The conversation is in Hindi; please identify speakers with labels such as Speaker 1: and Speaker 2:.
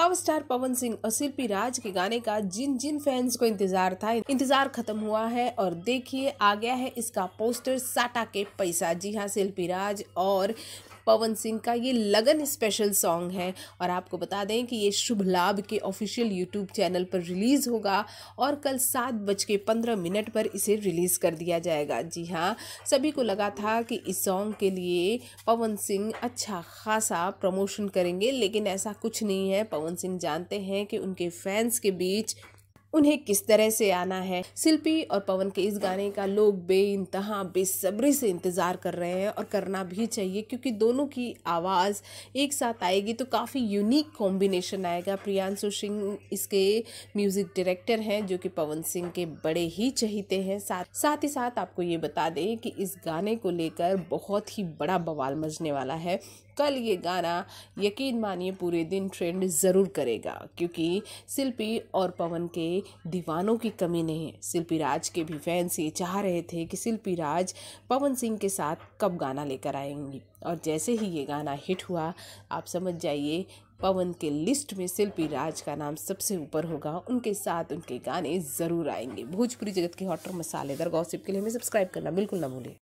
Speaker 1: पावर स्टार पवन सिंह और शिल्पी राज के गाने का जिन जिन फैंस को इंतजार था इंतजार खत्म हुआ है और देखिए आ गया है इसका पोस्टर साटा के पैसा जी हाँ शिल्पी राज और पवन सिंह का ये लगन स्पेशल सॉन्ग है और आपको बता दें कि ये शुभ लाभ के ऑफिशियल यूट्यूब चैनल पर रिलीज़ होगा और कल सात बज के पंद्रह मिनट पर इसे रिलीज़ कर दिया जाएगा जी हाँ सभी को लगा था कि इस सॉन्ग के लिए पवन सिंह अच्छा खासा प्रमोशन करेंगे लेकिन ऐसा कुछ नहीं है पवन सिंह जानते हैं कि उनके फैंस के बीच उन्हें किस तरह से आना है शिल्पी और पवन के इस गाने का लोग बे इंतहा बेसब्री से इंतज़ार कर रहे हैं और करना भी चाहिए क्योंकि दोनों की आवाज़ एक साथ आएगी तो काफ़ी यूनिक कॉम्बिनेशन आएगा प्रियांशु सिंह इसके म्यूज़िक डायरेक्टर हैं जो कि पवन सिंह के बड़े ही चहीते हैं साथ साथ ही साथ आपको ये बता दें कि इस गाने को लेकर बहुत ही बड़ा बवाल मजने वाला है कल ये गाना यकीन मानिए पूरे दिन ट्रेंड ज़रूर करेगा क्योंकि शिल्पी और पवन के दीवानों की कमी नहीं है शिल्पी राज के भी फैंस ये चाह रहे थे कि शिल्पी राज पवन सिंह के साथ कब गाना लेकर आएंगी और जैसे ही ये गाना हिट हुआ आप समझ जाइए पवन के लिस्ट में शिल्पी राज का नाम सबसे ऊपर होगा उनके साथ उनके गाने ज़रूर आएंगे भोजपुरी जगत के हॉटर मसालेदार गॉसिप के लिए हमें सब्सक्राइब करना बिल्कुल ना भूलें